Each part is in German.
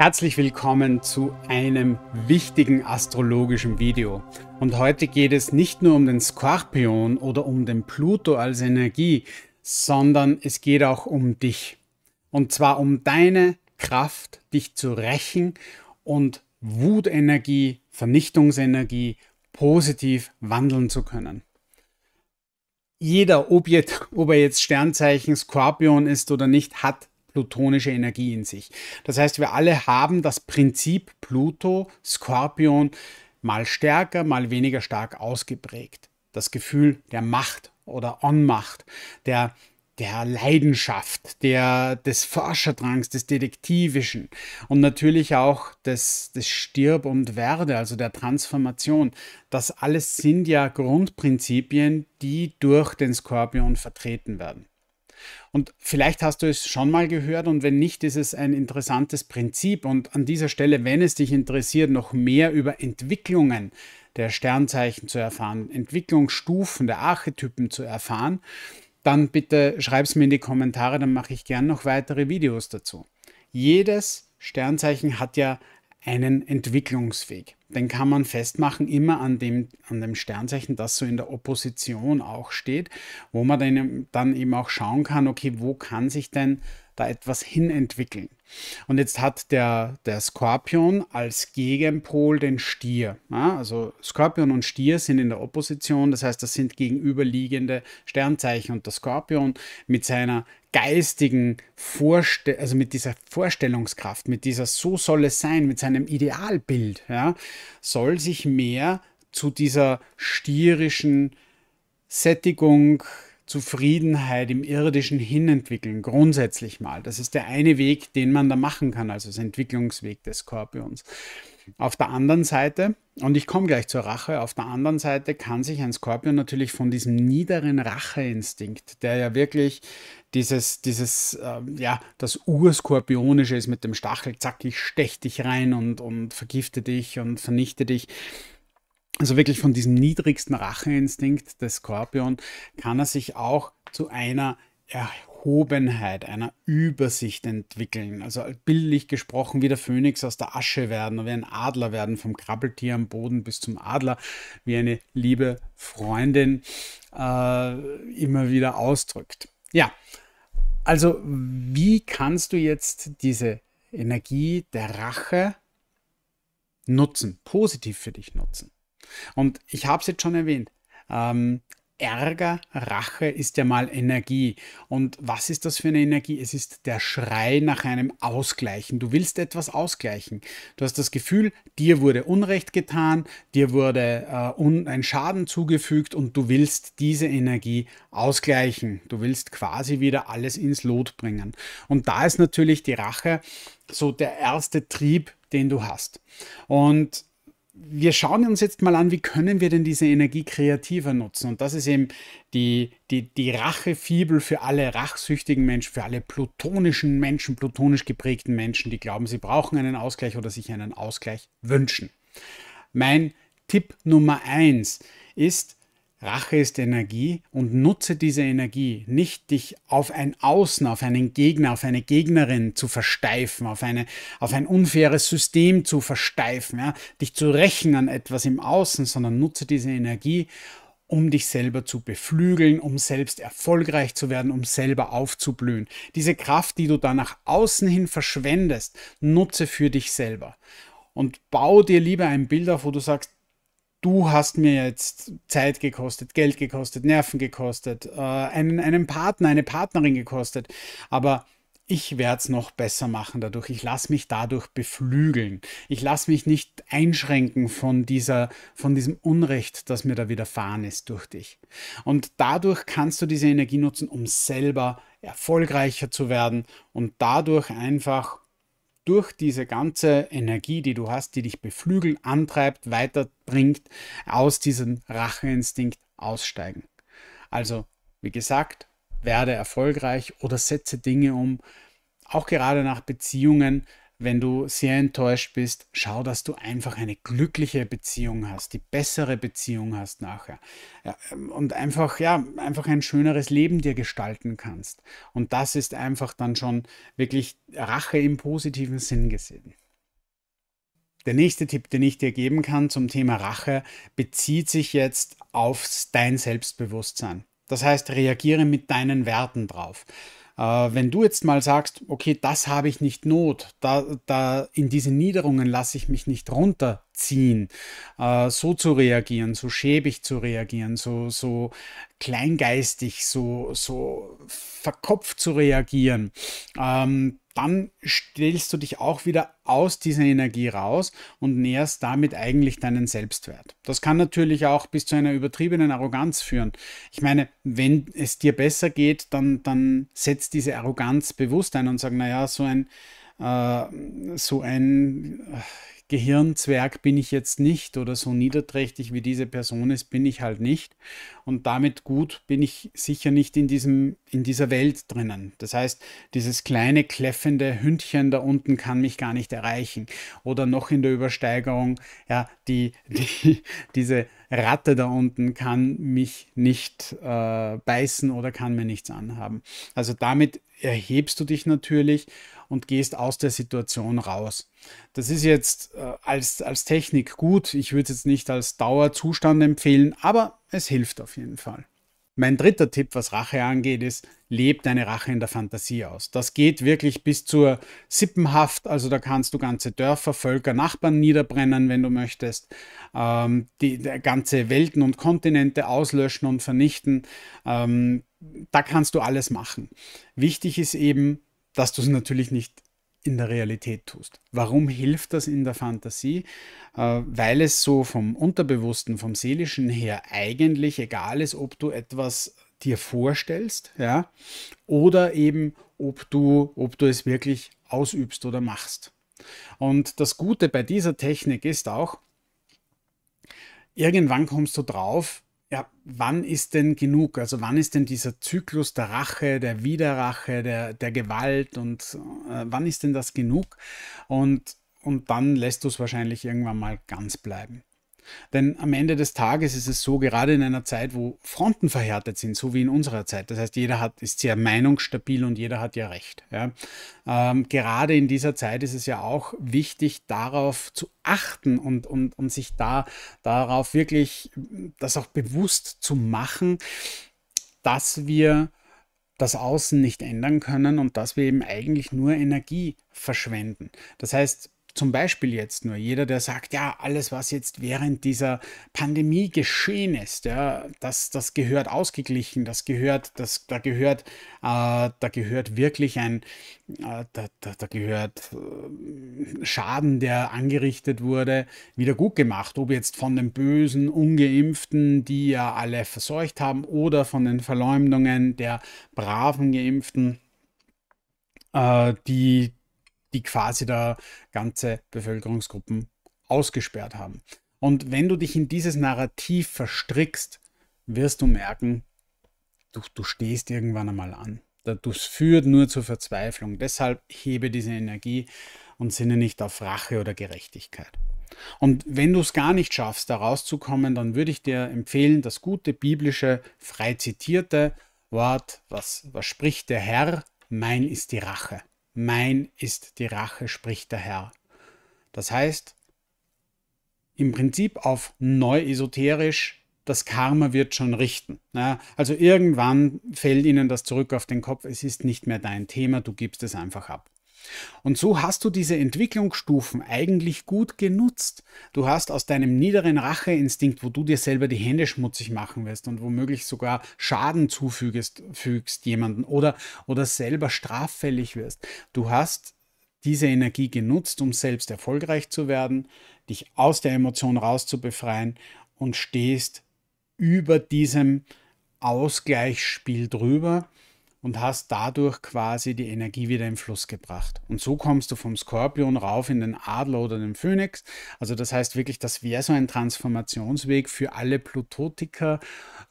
Herzlich willkommen zu einem wichtigen astrologischen Video. Und heute geht es nicht nur um den Skorpion oder um den Pluto als Energie, sondern es geht auch um dich. Und zwar um deine Kraft, dich zu rächen und Wutenergie, Vernichtungsenergie positiv wandeln zu können. Jeder, ob, jetzt, ob er jetzt Sternzeichen Skorpion ist oder nicht, hat plutonische Energie in sich. Das heißt, wir alle haben das Prinzip Pluto, Skorpion mal stärker, mal weniger stark ausgeprägt. Das Gefühl der Macht oder Onmacht, der, der Leidenschaft, der, des Forscherdrangs, des Detektivischen und natürlich auch des, des Stirb und Werde, also der Transformation. Das alles sind ja Grundprinzipien, die durch den Skorpion vertreten werden. Und vielleicht hast du es schon mal gehört und wenn nicht, ist es ein interessantes Prinzip. Und an dieser Stelle, wenn es dich interessiert, noch mehr über Entwicklungen der Sternzeichen zu erfahren, Entwicklungsstufen der Archetypen zu erfahren, dann bitte schreib es mir in die Kommentare, dann mache ich gern noch weitere Videos dazu. Jedes Sternzeichen hat ja einen Entwicklungsweg. Den kann man festmachen immer an dem, an dem Sternzeichen, das so in der Opposition auch steht, wo man dann eben auch schauen kann, okay, wo kann sich denn da etwas entwickeln. Und jetzt hat der, der Skorpion als Gegenpol den Stier. Ja, also Skorpion und Stier sind in der Opposition, das heißt, das sind gegenüberliegende Sternzeichen. Und der Skorpion mit seiner geistigen Vorstellung, also mit dieser Vorstellungskraft, mit dieser So soll es sein, mit seinem Idealbild, ja, soll sich mehr zu dieser stierischen Sättigung, Zufriedenheit im irdischen Hin entwickeln, grundsätzlich mal. Das ist der eine Weg, den man da machen kann, also das Entwicklungsweg des Skorpions. Auf der anderen Seite, und ich komme gleich zur Rache, auf der anderen Seite kann sich ein Skorpion natürlich von diesem niederen Racheinstinkt, der ja wirklich dieses, dieses äh, ja, das Urskorpionische ist mit dem Stachel, zack, ich stech dich rein und, und vergifte dich und vernichte dich, also wirklich von diesem niedrigsten Racheinstinkt des Skorpion kann er sich auch zu einer Erhobenheit, einer Übersicht entwickeln. Also bildlich gesprochen wie der Phönix aus der Asche werden, wie ein Adler werden, vom Krabbeltier am Boden bis zum Adler, wie eine liebe Freundin äh, immer wieder ausdrückt. Ja, also wie kannst du jetzt diese Energie der Rache nutzen, positiv für dich nutzen? Und ich habe es jetzt schon erwähnt. Ähm, Ärger, Rache ist ja mal Energie. Und was ist das für eine Energie? Es ist der Schrei nach einem Ausgleichen. Du willst etwas ausgleichen. Du hast das Gefühl, dir wurde Unrecht getan, dir wurde äh, ein Schaden zugefügt und du willst diese Energie ausgleichen. Du willst quasi wieder alles ins Lot bringen. Und da ist natürlich die Rache so der erste Trieb, den du hast. Und wir schauen uns jetzt mal an, wie können wir denn diese Energie kreativer nutzen. Und das ist eben die, die, die Rachefibel für alle rachsüchtigen Menschen, für alle plutonischen Menschen, plutonisch geprägten Menschen, die glauben, sie brauchen einen Ausgleich oder sich einen Ausgleich wünschen. Mein Tipp Nummer eins ist, Rache ist Energie und nutze diese Energie, nicht dich auf ein Außen, auf einen Gegner, auf eine Gegnerin zu versteifen, auf, eine, auf ein unfaires System zu versteifen, ja, dich zu rächen an etwas im Außen, sondern nutze diese Energie, um dich selber zu beflügeln, um selbst erfolgreich zu werden, um selber aufzublühen. Diese Kraft, die du da nach außen hin verschwendest, nutze für dich selber. Und bau dir lieber ein Bild auf, wo du sagst, du hast mir jetzt Zeit gekostet, Geld gekostet, Nerven gekostet, äh, einen, einen Partner, eine Partnerin gekostet, aber ich werde es noch besser machen dadurch. Ich lasse mich dadurch beflügeln. Ich lasse mich nicht einschränken von, dieser, von diesem Unrecht, das mir da widerfahren ist durch dich. Und dadurch kannst du diese Energie nutzen, um selber erfolgreicher zu werden und dadurch einfach durch diese ganze Energie, die du hast, die dich beflügelt, antreibt, weiterbringt, aus diesem Racheinstinkt aussteigen. Also, wie gesagt, werde erfolgreich oder setze Dinge um, auch gerade nach Beziehungen, wenn du sehr enttäuscht bist, schau, dass du einfach eine glückliche Beziehung hast, die bessere Beziehung hast nachher. Ja, ähm, und einfach, ja, einfach ein schöneres Leben dir gestalten kannst. Und das ist einfach dann schon wirklich Rache im positiven Sinn gesehen. Der nächste Tipp, den ich dir geben kann zum Thema Rache, bezieht sich jetzt auf dein Selbstbewusstsein. Das heißt, reagiere mit deinen Werten drauf. Äh, wenn du jetzt mal sagst, okay, das habe ich nicht Not, da, da in diese Niederungen lasse ich mich nicht runterziehen, äh, so zu reagieren, so schäbig zu reagieren, so, so kleingeistig, so, so verkopft zu reagieren, ähm, dann stellst du dich auch wieder aus dieser Energie raus und näherst damit eigentlich deinen Selbstwert. Das kann natürlich auch bis zu einer übertriebenen Arroganz führen. Ich meine, wenn es dir besser geht, dann, dann setzt diese Arroganz bewusst ein und sag, naja, so ein, äh, so ein äh, Gehirnzwerg bin ich jetzt nicht oder so niederträchtig wie diese Person ist, bin ich halt nicht. Und damit gut bin ich sicher nicht in, diesem, in dieser Welt drinnen. Das heißt, dieses kleine kläffende Hündchen da unten kann mich gar nicht erreichen. Oder noch in der Übersteigerung, ja, die, die diese Ratte da unten kann mich nicht äh, beißen oder kann mir nichts anhaben. Also damit erhebst du dich natürlich und gehst aus der Situation raus. Das ist jetzt äh, als, als Technik gut. Ich würde es jetzt nicht als Dauerzustand empfehlen, aber es hilft auf jeden Fall. Mein dritter Tipp, was Rache angeht, ist, lebt deine Rache in der Fantasie aus. Das geht wirklich bis zur Sippenhaft, also da kannst du ganze Dörfer, Völker, Nachbarn niederbrennen, wenn du möchtest, ähm, die, die, ganze Welten und Kontinente auslöschen und vernichten. Ähm, da kannst du alles machen. Wichtig ist eben, dass du es natürlich nicht in der Realität tust. Warum hilft das in der Fantasie? Äh, weil es so vom Unterbewussten, vom Seelischen her eigentlich egal ist, ob du etwas dir vorstellst, ja, oder eben ob du, ob du es wirklich ausübst oder machst. Und das Gute bei dieser Technik ist auch, irgendwann kommst du drauf, ja, wann ist denn genug? Also wann ist denn dieser Zyklus der Rache, der Widerrache, der, der Gewalt und äh, wann ist denn das genug? Und, und dann lässt du es wahrscheinlich irgendwann mal ganz bleiben. Denn am Ende des Tages ist es so, gerade in einer Zeit, wo Fronten verhärtet sind, so wie in unserer Zeit, das heißt, jeder hat, ist sehr meinungsstabil und jeder hat ja recht. Ja. Ähm, gerade in dieser Zeit ist es ja auch wichtig, darauf zu achten und, und, und sich da darauf wirklich das auch bewusst zu machen, dass wir das Außen nicht ändern können und dass wir eben eigentlich nur Energie verschwenden. Das heißt, zum Beispiel jetzt nur jeder, der sagt, ja, alles, was jetzt während dieser Pandemie geschehen ist, ja, das, das gehört ausgeglichen, das gehört, das, da gehört, äh, da gehört wirklich ein, äh, da, da, da, gehört äh, Schaden, der angerichtet wurde, wieder gut gemacht. Ob jetzt von den bösen Ungeimpften, die ja alle verseucht haben, oder von den Verleumdungen der braven Geimpften äh, die die quasi da ganze Bevölkerungsgruppen ausgesperrt haben. Und wenn du dich in dieses Narrativ verstrickst, wirst du merken, du, du stehst irgendwann einmal an. Das führt nur zur Verzweiflung. Deshalb hebe diese Energie und sinne nicht auf Rache oder Gerechtigkeit. Und wenn du es gar nicht schaffst, da rauszukommen, dann würde ich dir empfehlen, das gute biblische, frei zitierte Wort, was, was spricht der Herr, mein ist die Rache. Mein ist die Rache, spricht der Herr. Das heißt, im Prinzip auf neu esoterisch, das Karma wird schon richten. also irgendwann fällt ihnen das zurück auf den Kopf, es ist nicht mehr dein Thema, du gibst es einfach ab. Und so hast du diese Entwicklungsstufen eigentlich gut genutzt. Du hast aus deinem niederen Racheinstinkt, wo du dir selber die Hände schmutzig machen wirst und womöglich sogar Schaden zufügst fügst jemanden oder, oder selber straffällig wirst. Du hast diese Energie genutzt, um selbst erfolgreich zu werden, dich aus der Emotion rauszubefreien und stehst über diesem Ausgleichsspiel drüber und hast dadurch quasi die Energie wieder in Fluss gebracht. Und so kommst du vom Skorpion rauf in den Adler oder den Phönix. Also das heißt wirklich, das wäre so ein Transformationsweg für alle Plutotiker,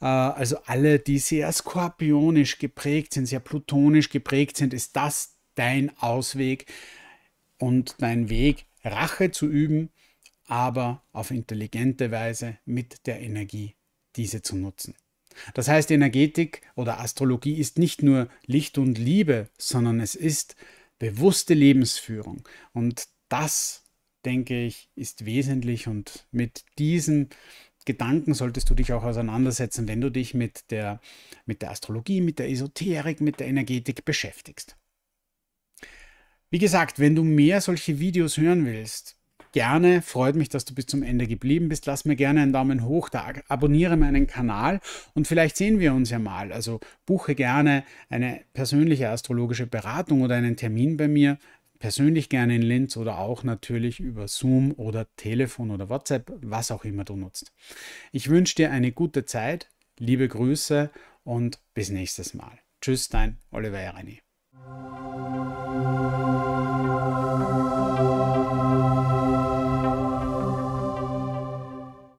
äh, also alle, die sehr skorpionisch geprägt sind, sehr plutonisch geprägt sind, ist das dein Ausweg und dein Weg, Rache zu üben, aber auf intelligente Weise mit der Energie diese zu nutzen. Das heißt, Energetik oder Astrologie ist nicht nur Licht und Liebe, sondern es ist bewusste Lebensführung. Und das, denke ich, ist wesentlich. Und mit diesen Gedanken solltest du dich auch auseinandersetzen, wenn du dich mit der, mit der Astrologie, mit der Esoterik, mit der Energetik beschäftigst. Wie gesagt, wenn du mehr solche Videos hören willst, gerne. Freut mich, dass du bis zum Ende geblieben bist. Lass mir gerne einen Daumen hoch da, abonniere meinen Kanal und vielleicht sehen wir uns ja mal. Also buche gerne eine persönliche astrologische Beratung oder einen Termin bei mir persönlich gerne in Linz oder auch natürlich über Zoom oder Telefon oder WhatsApp, was auch immer du nutzt. Ich wünsche dir eine gute Zeit, liebe Grüße und bis nächstes Mal. Tschüss, dein Oliver Reini.